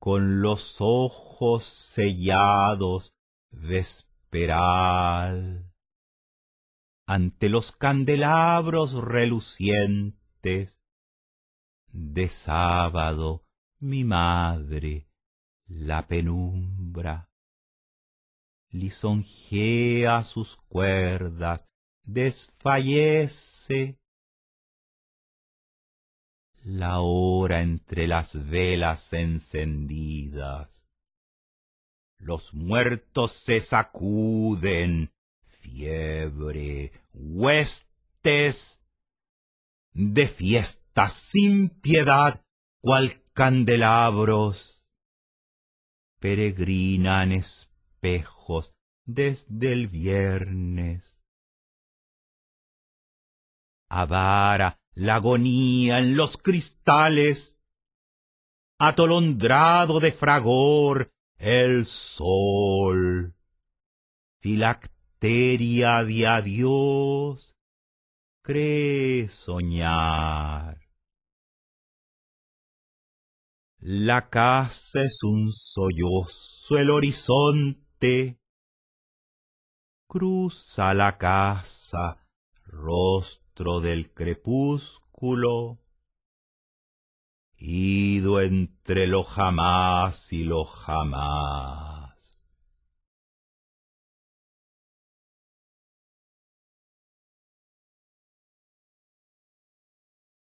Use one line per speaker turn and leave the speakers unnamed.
con los ojos sellados de Ante los candelabros relucientes de sábado, mi madre, la penumbra, lisonjea sus cuerdas, desfallece la hora entre las velas encendidas. Los muertos se sacuden, fiebre, huestes, de fiestas sin piedad, cual candelabros. Peregrinan espejos desde el viernes. Avara la agonía en los cristales, atolondrado de fragor el sol, filacteria de adiós, cree soñar. La casa es un sollozo, el horizonte. Cruza la casa, rostro del
crepúsculo,
ido entre lo jamás y lo jamás.